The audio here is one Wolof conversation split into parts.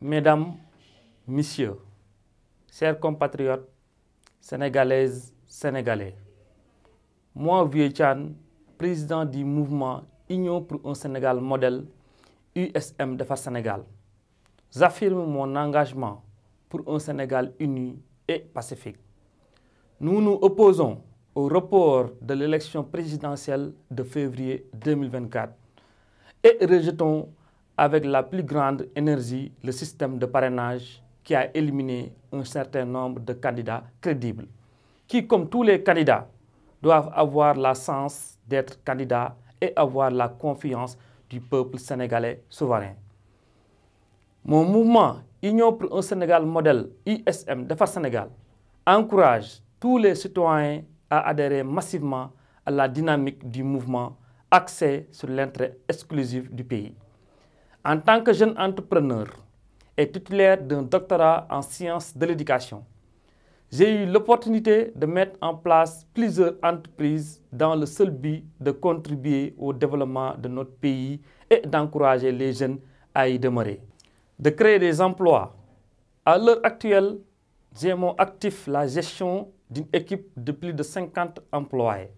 Mesdames, Messieurs, chers compatriotes sénégalaises, sénégalais, moi, Vieux président du mouvement Union pour un Sénégal modèle, USM de Sénégal, j'affirme mon engagement pour un Sénégal uni et pacifique. Nous nous opposons au report de l'élection présidentielle de février 2024 et rejetons avec la plus grande énergie le système de parrainage qui a éliminé un certain nombre de candidats crédibles, qui, comme tous les candidats, doivent avoir la sens d'être candidats et avoir la confiance du peuple sénégalais souverain. Mon mouvement Union pour un Sénégal modèle ISM de Far Sénégal encourage tous les citoyens à adhérer massivement à la dynamique du mouvement axé sur l'intérêt exclusif du pays. En tant que jeune entrepreneur et titulaire d'un doctorat en sciences de l'éducation, j'ai eu l'opportunité de mettre en place plusieurs entreprises dans le seul but de contribuer au développement de notre pays et d'encourager les jeunes à y demeurer. De créer des emplois. À l'heure actuelle, j'ai mon actif la gestion d'une équipe de plus de 50 employés,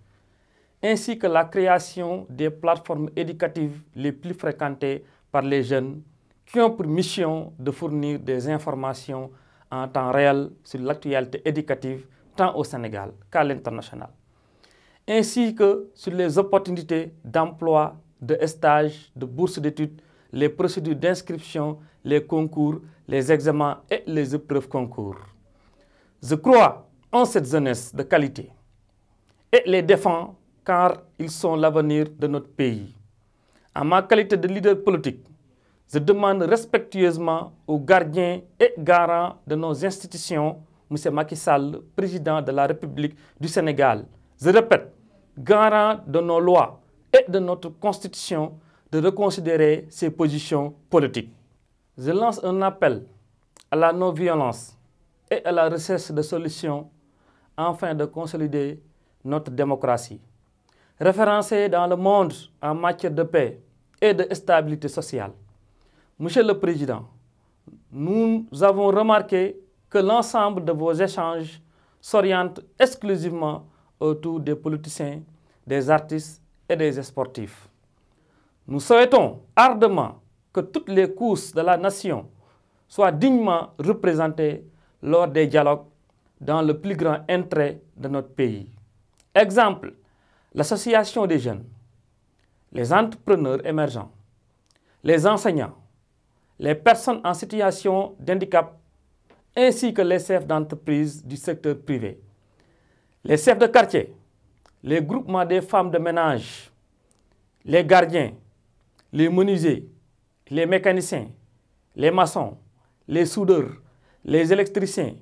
ainsi que la création des plateformes éducatives les plus fréquentées par les jeunes qui ont pour mission de fournir des informations en temps réel sur l'actualité éducative tant au Sénégal qu'à l'international, ainsi que sur les opportunités d'emploi, de stage, de bourses d'études, les procédures d'inscription, les concours, les examens et les épreuves concours. Je crois en cette jeunesse de qualité et les défends car ils sont l'avenir de notre pays. En ma qualité de leader politique, je demande respectueusement aux gardiens et garants de nos institutions, M. Macky Sall, président de la République du Sénégal, je répète, garant de nos lois et de notre constitution, de reconsidérer ses positions politiques. Je lance un appel à la non-violence et à la recherche de solutions afin de consolider notre démocratie. référencé dans le monde en matière de paix, et de stabilité sociale. Monsieur le Président, nous avons remarqué que l'ensemble de vos échanges s'orientent exclusivement autour des politiciens, des artistes et des sportifs. Nous souhaitons ardemment que toutes les courses de la nation soient dignement représentées lors des dialogues dans le plus grand intérêt de notre pays. Exemple, l'association des jeunes les entrepreneurs émergents, les enseignants, les personnes en situation d'handicap, ainsi que les chefs d'entreprise du secteur privé, les chefs de quartier, les groupements des femmes de ménage, les gardiens, les menuisiers, les mécaniciens, les maçons, les soudeurs, les électriciens,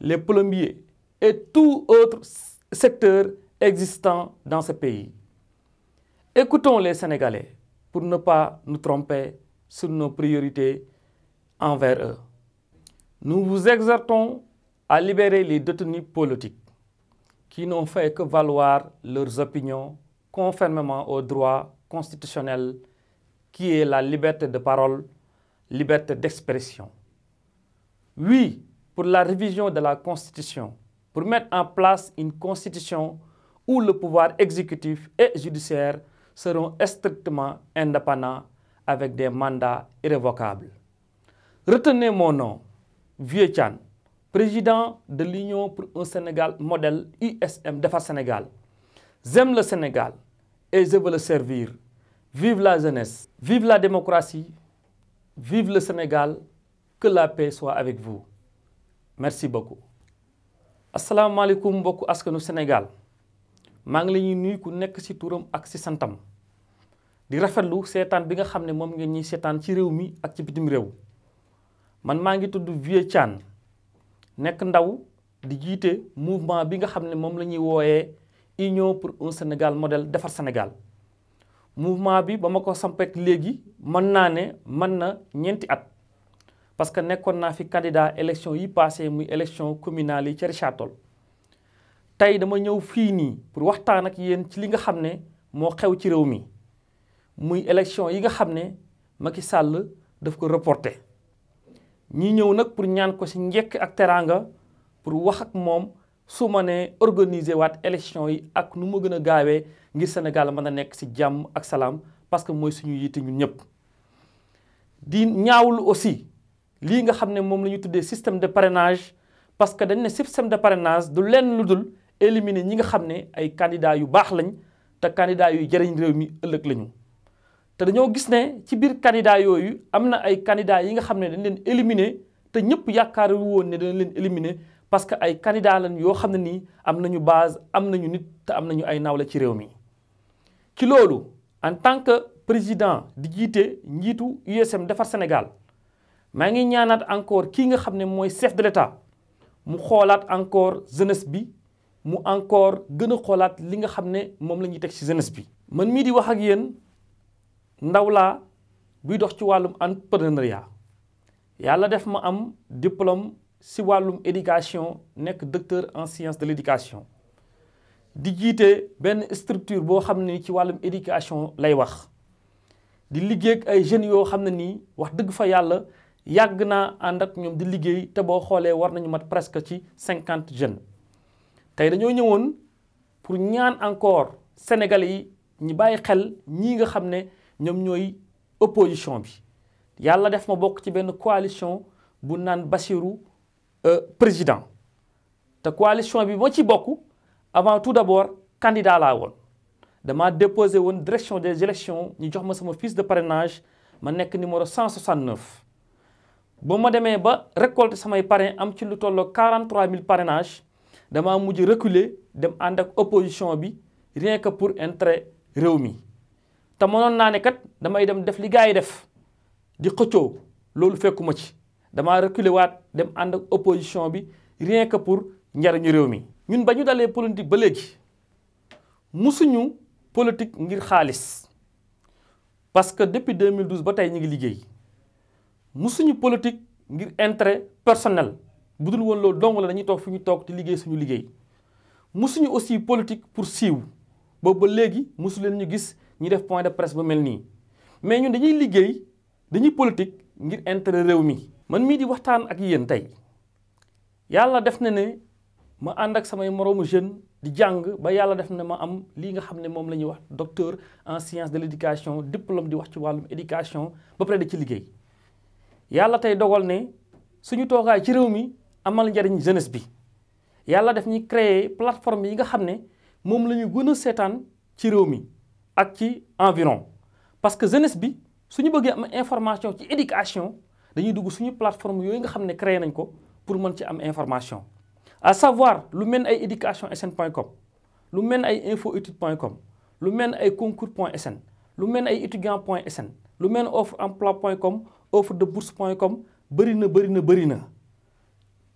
les plombiers et tout autre secteur existant dans ce pays. Écoutons les Sénégalais pour ne pas nous tromper sur nos priorités envers eux. Nous vous exhortons à libérer les détenus politiques qui n'ont fait que valoir leurs opinions conformément aux droits constitutionnels qui est la liberté de parole, liberté d'expression. Oui, pour la révision de la Constitution, pour mettre en place une Constitution où le pouvoir exécutif et judiciaire seront strictement indépendants avec des mandats irrévocables. Retenez mon nom, Vieux Chan, président de l'Union pour un Sénégal modèle USM Sénégal. J'aime le Sénégal et je veux le servir. Vive la jeunesse, vive la démocratie, vive le Sénégal, que la paix soit avec vous. Merci beaucoup. alaikum beaucoup à ce que nous Sénégal maa ngi la ñuy nuyu ku nek ci touram ak ci santam di rafetlu setan bi nga xamne mom setan ñi setan ci rew mi ak ci bitim rew man ma ngi via vie chan nek ndaw di jité mouvement bi nga xamne mom lañuy woyé union pour un Sénégal model défar Sénégal mouvement bi bama ma ko sampeek légui man naa ne mën na ñenti at parce que nekkon na fi candidat élection yi passé muy élection communale ci tey dama ñëw fii nii pour waxtaan ak yéen ci li nga xam ne moo xew ci réew mi muy élection yi nga xam ne ma Macky sàll daf ko reporter ñi ñëw nag pour ñaan ko si njekk ak teraanga pour wax ak moom su ma nee organiser waat élection yi ak nu ma gën a gaawee ngir Sénégal mën a nekk si jàmm ak salaam parce que mooy suñu yitte ñun ñëpp. di ñaawlu aussi lii nga xam ne moom la ñu tuddee système de parrainage parce que dañ ne système de parrainage du lenn lu dul éliminer ñi nga xam ne ay candidats yu baax lañ te candidats yu jëriñ réew mi ëllëg lañu te dañoo gis ne ci biir candidats yooyu am na ay candidats yi nga xam ne dañ leen éliminer te ñëpp yaakaaru woon ne dañ leen éliminer parce que ay candidats lañ yoo xam ne nii am nañu base am nañu nit te am nañu ay la ci réew mi. ci loolu en tant que président di jiite njiitu USM defar Sénégal maa ngi ñaanaat encore kii nga xam ne mooy chef de l'État mu xoolaat encore jeunesse bi. mu encore gën a xoolaat li nga xam ne moom la ñuy teg ci jeunesse bi. man mii di wax ak yéen ndaw laa buy dox ci wàllum entrepreneuriat yàlla def ma am diplôme si wàllum éducation nekk docteur en sciences de l'éducation di jiite benn structure boo xam ne ci wàllum éducation lay wax di liggéey ak ay jeunes yoo xam ne nii wax dëgg fa yàlla yàgg naa ànd ak ñoom di liggéey te boo xoolee war nañu mat presque ci cinquante jeunes. tay dañu ñëwoon pour ñaan encore sénégalais yi ñi bàyyi xel ñii nga xam ne ñoom opposition bi yàlla def ma bokk ci benn coalition bu naan euh, président te coalition bi ma ci bokk avant tout d'abord candidat laa woon dama déposé woon direction des élections ñu jox ma sama de parrainage ma nekk numéro 169 ba ma demee ba samay parrain am ci lu tolloo 43 000 parrainage dama mujj reculer dem ànd ak opposition bi rien que pour intérêt réew mi te mënoon naa ne kat damay dem def liggaay def di xëccoo loolu fekkuma ci damaa reculer waat dem ànd ak opposition bi rien que pour njariñu réew mi. ñun ba ñu dalee politique ba léegi musuñu politique ngir xaalis parce que depuis 2012 ba tey ñu ngi liggéey musuñu politique ngir intérêt personnel. bu dul woon loolu dong la dañuy toog fi ñu toog te liggéey suñu liggéey mosuñu aussi politique pour siiw boobu ba léegi musu leen ñu gis ñu def point de presse ba mel nii mais ñun dañuy liggéey dañuy politique ngir intérêt réew mi. man mii di waxtaan ak yéen tey yàlla def na ne ma ànd ak samay moroomu jeune di jàng ba yàlla def na ma am lii nga xam ne moom la ñuy wax docteur en sciences de l' éducation diplôme di wax ci wàllum éducation ba pare da ci liggéey yàlla tey dogal ne suñu toogaay ci réew mi. amal njariñ jeunesse bi yàlla def ñuy créer plateforme yi nga xam ne moom lañu ñu gën a seetaan ci réew mi ak ci environ parce que jeunesse bi suñu bëggee am information ci éducation dañuy dugg suñu plateforme yooyu nga xam ne créé nañ ko pour mën ci am information à savoir lu mel ni ay éducation sn com lu mel ni ay info étude point com lu mel ni ay concours point sn lu mel ni ay étudiant point sn lu mel ni offre emploi point com offre de bourse point com bëri na bëri na bëri na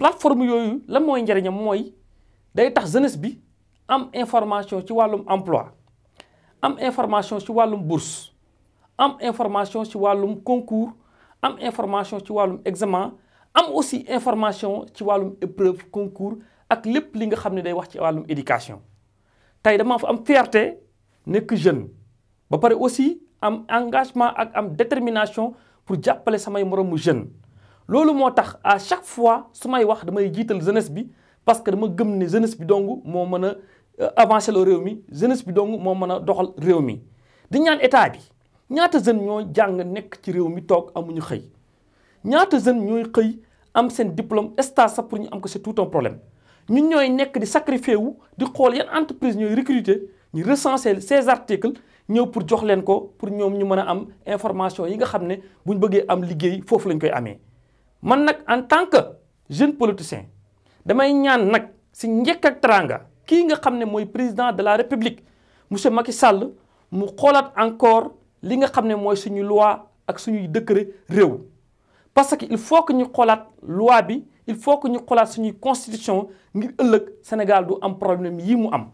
plateforme yoyu lan moy njariñam moy day tax jeunesse bi am information ci walum emploi am information ci walum bourse am information ci walum concours am information ci walum examen am aussi information ci walum épreuve concours ak lepp li nga xamni day wax ci walum éducation tay dama fa am fierté nek jeune ba paré aussi am engagement ak am détermination pour jappalé samay moroomu jeune loolu moo tax à chaque fois su may wax damay jiital jeunesse bi parce que dama gëm ne jeunesse bi dong moo mën a euh, avancer le réew mi jeunesse bi dong moo mën a doxal réew mi di ñaan état bi ñaata jeunes ñoo jàng nekk ci réew mi toog amuñu xëy ñaata jeunes ñooy xëy am seen diplôme stage sax pour ñu am ko c'est tout un problème ñun ñooy nekk di sacrifier wu di xool yan entreprise ñooy recruter ñu recenser ces articles ñëw pour jox leen ko pour ñoom ñu mën a am information yi nga xam ne bu ñu bëggee am liggéey foofu lañ koy amee. man nag en tant que jeune politicien damay ñaan nag si njëkk ak teraanga kii nga xam ne mooy président de la république monsieur Macky sàll mu xoolaat encore li nga xam ne mooy suñu loi ak suñuy décret réew parce que il faut que ñu xoolaat loi bi il faut que ñu xoolaat suñuy constitution ngir ëllëg Sénégal du am problème yi mu am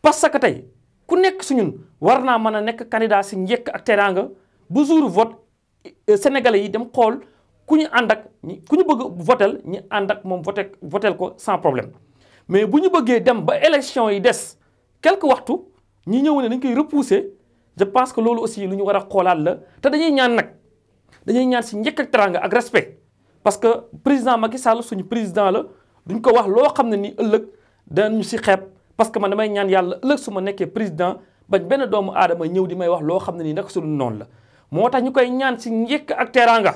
parce que tey ku nekk suñun war naa mën a nekk candidat si njëkk ak teraanga bu jour vote euh, sénégal yi dem xool ku ñu ànd ak ku ñu bëgg votel ñu ànd moom voté votel ko sans problème mais bu ñu bëggee dem ba élection yi des quelque waxtu ñi ñëw ne dañ koy repousser je pense que loolu aussi lu ñu war a xoolaat la te dañuy ñaan nag dañuy ñaan si njëkk ak teraanga ak respect parce que président Macky Sall suñu président la duñ ko wax loo xam ne nii ëllëg danañu si xeeb parce que man damay ñaan yàlla ëllëg su ma nekkee président bañ benn doomu aadama ñëw di may wax loo xam ne nii naka suñu noonu la moo tax ñu koy ñaan si njëkk ak teraanga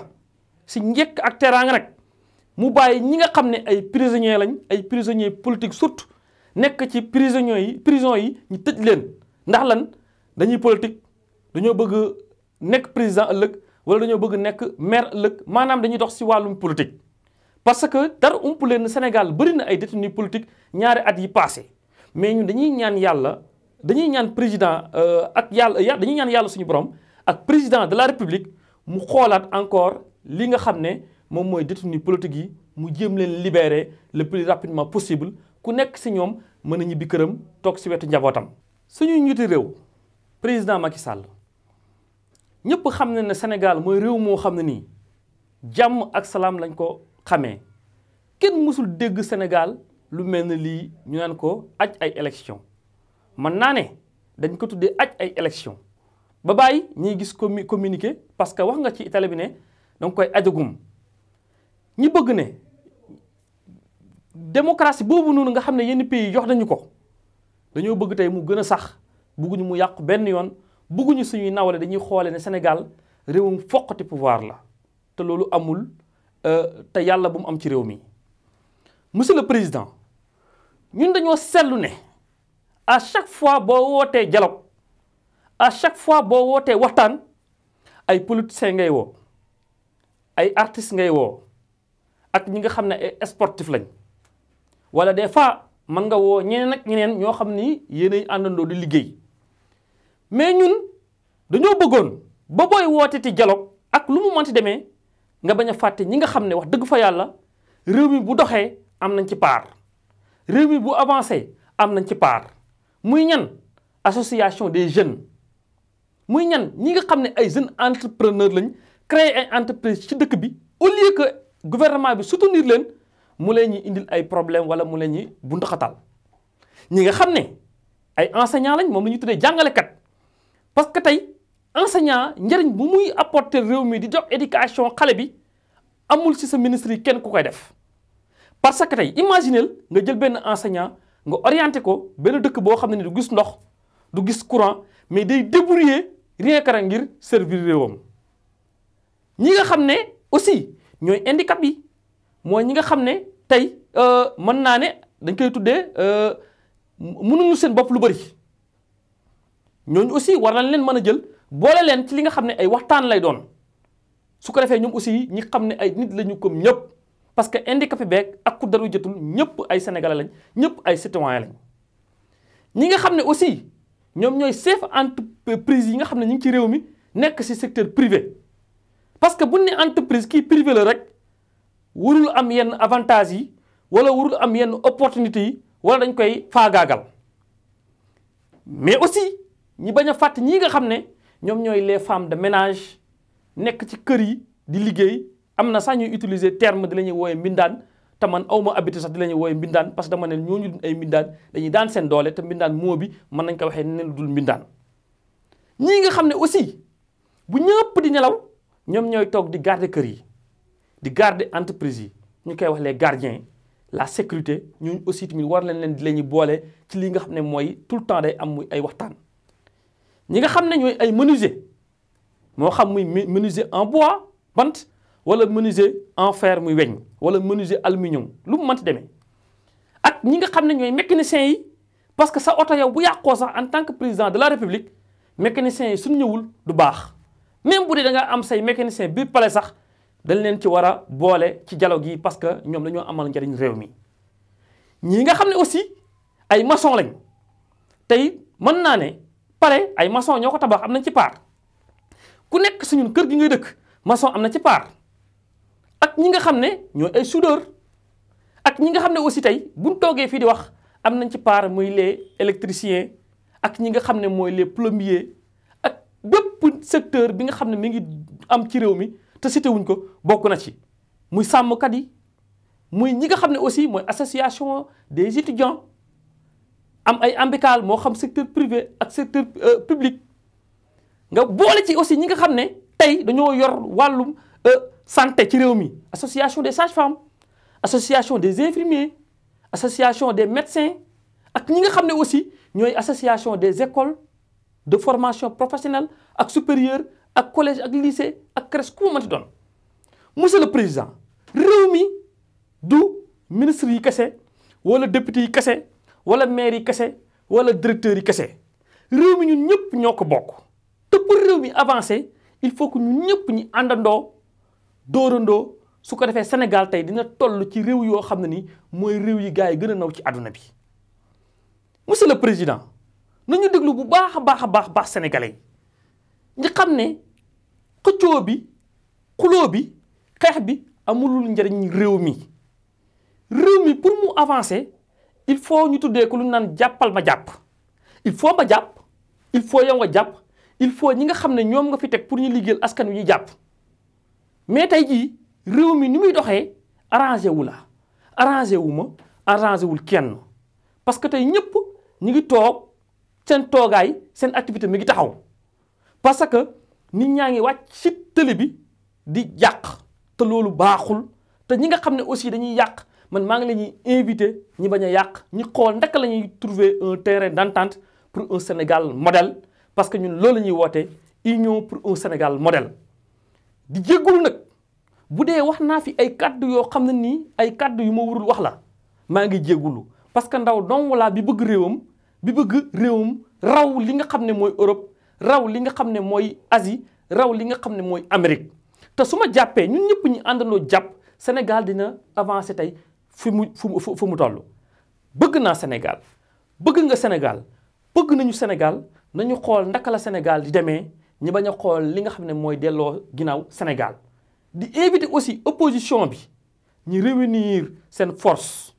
si njëkk ak teraanga nag mu bàyyi ñi nga xam ne ay prisonniers lañ ay prisonniers politique surtout nekk ci prisonniers yi prison yi ñu tëj leen ndax lan dañuy politique dañoo bëgg nekk président ëllëg wala dañoo bëgg nekk maire ëllëg maanaam dañuy dox si wàllum politique. parce que dara ump leen Sénégal bëri na ay détenus politique ñaari at yi passé mais ñu dañuy ñaan yàlla dañuy ñaan président euh, ak yàlla dañuy ñaan yàlla suñu borom ak président de la république mu xoolaat encore. li nga xam ne moom mooy détenu politique yi mu jéem leen libérer le plus rapidement possible ku nekk si ñoom mën a ñibbi këram toog si wetu njabootam. suñu njiiti réew président Macky sàll ñëpp xam ne ne Sénégal mooy réew moo xam ne nii jàmm ak salaam lañ ko xamee kenn mosul dégg Sénégal lu mel ne lii ñu naan ko aj ay élection mën naa ne dañ ko tuddee aj ay élection ba bàyyi ñiy gis communiqué parce que wax nga ci télé bi ne. danga koy ajagum ñi bëgg ne démocratie boobu noonu nga xam ne yenn pays jox nañu ko dañoo bëgg tey mu gën a sax bëgguñu mu yàqu benn yoon bëgguñu suñuy nawle dañuy xoole ne Sénégal réewum foqati pouvoir la te loolu amul euh, te yàlla bu mu am ci réew mi. monsieur le président ñun dañoo seetlu ne à chaque fois boo wootee dialogue a chaque fois boo wootee waxtaan ay politiciens ngay woo. ay artistes ngay woo ak ñi nga xam ne ay sportif lañ wala des fois mën nga woo ñeneen ak ñeneen ñoo xam ni yéenay àndandoo di liggéey mais ñun dañoo bëggoon ba booy woote ti dialogue ak lu mu mënti demee nga bañ a fàtte ñi nga xam ne wax dëgg fa yàlla réew mi bu doxee am nañ ci part réew mi bu avancé am nañ ci part muy ñan association des jeunes muy ñan ñi nga xam ne ay jeunes entrepreneurs lañ. créer ay entreprise ci dëkk bi au lieu que gouvernement bi soutenir leen mu leen ñuy indil ay problème wala mu leen ñuy buntu xatal ñi nga xam ne ay enseignants lañ moom la ñu tuddee jàngalekat parce que tey enseignant njëriñ bu muy apporter réew mi di jox éducation xale bi amul ci sa ministre yi kenn ku koy def parce que tey imagineel nga jël benn enseignant nga orienté ko benn dëkk boo xam ne du gis ndox du gis courant mais day débrouiller rien que ngir servir réewam. ñi nga xam aussi ñoy handicap bi mo ñi nga xam tay euh mën na né dañ koy tuddé euh mënu ñu seen bop lu bari ñoñ aussi war nañ leen mëna a jël boole leen ci li nga xam ay waxtaan lay doon su ko defee ñoom aussi ñi xam ay nit lañu ko ñëpp parce que handicap bi beeg ak ku daru jotul ñëpp ay sénégalais lañ ñëpp ay citoyen lañ ñi nga xam aussi ñom ñoy chef entreprise yi nga xam ñi ci réew mi nek ci secteur privé parce que buñ ne entreprise qui privé la rek warul am yenn avantages yi wala warul am yenn opportunités yi wala koy mais aussi ni bañ fat ni ñii nga xam les femmes de ménage nek ci kër yi di liggéey am na sax ñuy utiliser terme di lañuy ñuy wooye mbindaan te man awma ma habitude sax di lañuy ñuy wooye mbindaan parce que dama ne ñooñu dun ay mbindaan dañuy daan seen doole te mbindaan moo bi mën nañ ko waxee ne dul mbindaan ñii nga xam ne aussi bu ñëpp di nelaw ñom ñoy tok di garder kër yi di garder entreprise yi ñu koy wax les gardiens la sécurité ñooñu aussi tamit war leen leen di la ñuy boole ci li nga xam ne mooy tout le temps day am muy ay waxtaan. ñi nga xam ne ñooy ay menuisier moo xam muy menuisier en bois bant wala menuisier en fer muy weñ wala menuisier aluminium lu mu mënti demee ak ñi nga xam ne ñooy mécaniciens yi parce que sa oto yow bu yàqoo sax en tant que président de la république mécanicien yi suñu ñëwul du baax. même bu dee da nga am say mécanicien biir palais sax dañ leen ci war a boole ci dialogue yi parce que ñoom dañoo amal njëriñ réew mi. ñii nga xam ne aussi ay maçon lañ tey mën naa ne palais ay maçon ñoo ko tabax am nañ ci part ku nekk si ñun kër gi ngay dëkk maçon am na ci part ak ñi nga xam ne ñooy ay soudeur ak ñi nga xam ne aussi tey buñ toogee fii di wax am nañ ci part mooy les électriciens ak ñi nga xam ne mooy les plombiers. ëpp secteur bi nga xamné mi ngi am ci réew mi te cité wuñ ko bokku na ci muy sàmmkat yi muy ñi nga xamné aussi moy association des étudiants am ay amicale mo xam secteur privé ak secteur euh, public nga boole ci aussi ñi nga xamné tay tey dañoo yor euh, santé ci réew mi association des sages-femmes association des infirmiers association des médecins ak ñi nga xamné aussi ñoy association des écoles de formation professionnelle ak supérieur ak collège ak lycée ak crèche ku mu mënti doon monsieur le président réew mi du ministre yi kese wala député yi kese wala mair yi kese wala directeur yi kese réew mi ñun ñëpp ñoo ko bokk te réew mi avancer il faut que ñun ñëpp ñu àndandoo dóorandoo su ko defee Sénégal tey dina toll ci réew yoo xam ne ni mooy réew yi gars yi gën a naw ci àdduna bi monsieur le président. nañu déglu bu baax a baax a baax baax sénégalais yi ñu xam ne xëccoo bi xuloo bi xeex bi amulul njëriñ réew mi réew mi pour mu avancer il faut ñu tuddee ko lu ñu naan jàppal ma jàpp il faut ma jàpp il faut yow nga jàpp il faut ñi nga xam ne ñoom nga fi teg pour ñu liggéeyal askan wi ñu jàpp mais tey jii réew mi ni muy doxee arrangé wu la arrangé wu ma arrangé wul kenn parce que tey ñëpp ñu ngi toog. seen toogaay seen activité mu ngi taxaw parce que nit ñaa ngi wàcc ci télé bi di yàq te loolu baaxul te ñi nga xam ne aussi dañuy yàq man maa ngi la ñuy invité ñi bañ a yàq ñi xool ndaka la ñuy trouver un terrain d'entente pour un Sénégal modèle parce que ñun loolu la ñuy woote union pour un Sénégal modèle di jéggul nag bu dee wax naa fi ay kàddu yoo xam ne nii ay kàddu yu ma warul wax la maa ngi jéggulu parce que ndaw dong laa bi bëgg réewam bi bëgg réewum raw li nga xam ne mooy Europe raw li nga xam ne mooy asi raw li nga xam ne mooy Amérique te su ma jàppee ñun ñëpp ñu àndandoo jàpp Sénégal dina avancer tey fi mu fu mu fu mu toll bëgg naa Sénégal bëgg nga Sénégal bëgg nañu Sénégal nañu xool ndaka la Sénégal di demee ñi bañ a xool li nga xam ne mooy delloo ginnaaw Sénégal di invité aussi opposition bi ñu réunir seen force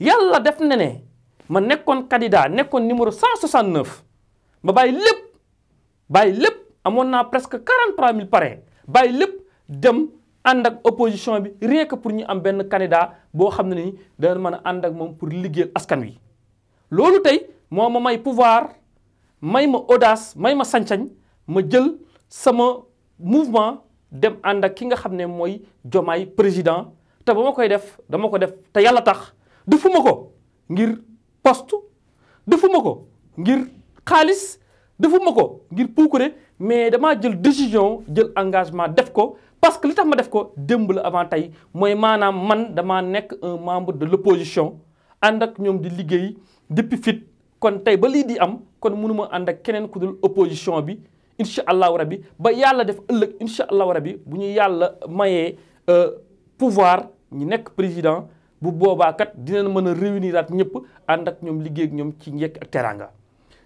yàlla def na ma nekkoon candidat nekkoon numéro 169 ba bàyyi lépp bàyyi lépp amoon naa presque 43 mille pare bàyyi lépp dem ànd ak opposition bi rien que pour ñu am benn candidat boo xam ne ni dana mën a ànd ak moom pour liggéeyal askan wi. loolu tey moo ma may pouvoir may ma audace may ma sañ ma jël sama mouvement dem ànd ak ki nga xam ne mooy Diomaye président te ba ma koy def dama ko def te yàlla tax defuma ko poste defuma ko ngir xaalis defuma ko ngir puukure mais damaa jël décision jël engagement def ko parce que li tax ma def ko démb la avant tey mooy maanaam man damaa nekk un membre de l'opposition ànd ak ñoom di liggéey depuis fit kon tey ba lii di am kon mënuma ànd ak keneen ku dul opposition bi incha allahu rabi ba yàlla def ëllëg incha allahu rabi bu ñu yàlla mayee euh, pouvoir ñu nekk président bu boobaa kat dinañ mën a réunir at ñëpp ànd ak ñoom liggéey ak ñoom ci njëkk ak teraanga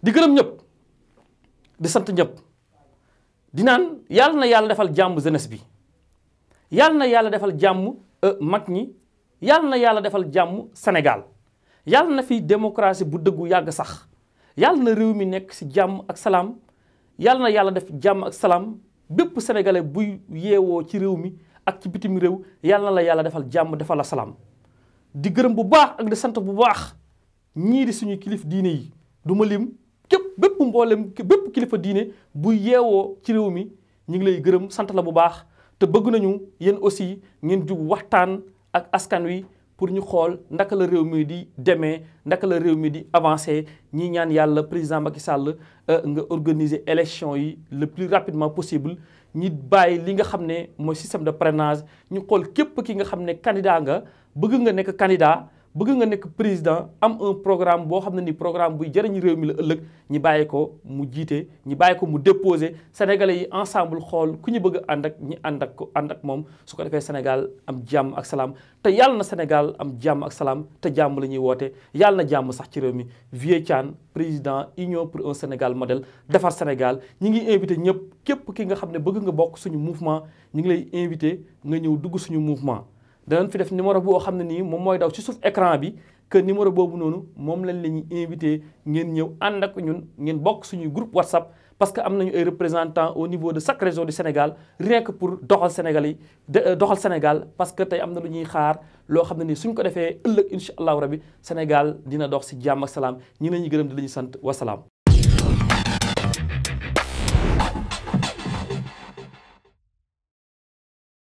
di gërëm ñëpp di sant ñëpp dinaan naan yàlla na yàlla defal jàmm jeunesse bi yàlla na yàlla defal jàmm euh, mag ñi yàlla na yàlla defal jàmm Sénégal yàlla na fi démocratie bu dëggu yàgg sax yàlla na réew mi nekk si jàmm ak salaam yàlla na yàlla def jàmm ak salaam bépp sénégalais buy yeewoo ci réew mi ak ci bitim réew yàlla na la yàlla defal jàmm defal la salaam. di gërëm bu baax ak di sant bu baax ñii di suñu kilif diine yi du ma lim képp bépp mboolem bépp kilifa diine buy yeewoo ci réew mi ñu ngi lay gërëm sant la bu baax te bëgg nañu yéen aussi ngeen jug waxtaan ak askan wi pour ñu xool ndaka la réew mi di demee ndaka la réew mi di avancé ñi ñaan yàlla président Macky Sall euh, nga organiser élection yi le plus rapidement possible ñi bàyyi li nga xam ne mooy système de parrainage ñu xool képp ki nga xam ne candidat bëgg nga nekk candidat bëgg nga nekk président am un programme boo xam ne ni programme buy jëriñ réew mi la ëllëg ñi bàyyi ko mu jiite ñi bàyyi ko mu déposé sénégalais yi ensemble xool ku ñu bëgg ànd ak ñi ànd ak ko ànd ak moom su ko defee Sénégal am jàmm ak salaam te yàlla na Sénégal am jàmm ak salaam te jàmm la ñuy woote yàlla na jàmm sax ci réew mi Vieux Thiane président union pour un Sénégal modèle defar Sénégal ñi ngi invité ñëpp képp ki nga xam ne bëgg nga bokk suñu mouvement ñi ngi lay invité nga ñëw dugg suñu mouvement danañ fi def numéro boo xam ne nii moom mooy daw ci suuf ecran bi que numéro boobu noonu moom lañ la ñuy invité ngeen ñëw ànd ak ñun ngeen bokk suñuy groupe WhatsApp. parce que am nañu ay représentant au niveau de chaque région du Sénégal rien que pour doxal Sénégal yi euh, doxal Sénégal parce que tey am na lu ñuy xaar loo xam ne nii suñ ko defee ëllëg incha allahu rabi Sénégal dina dox si jàmm ak salaam ñi la ñuy di la ñuy sant wasalaam.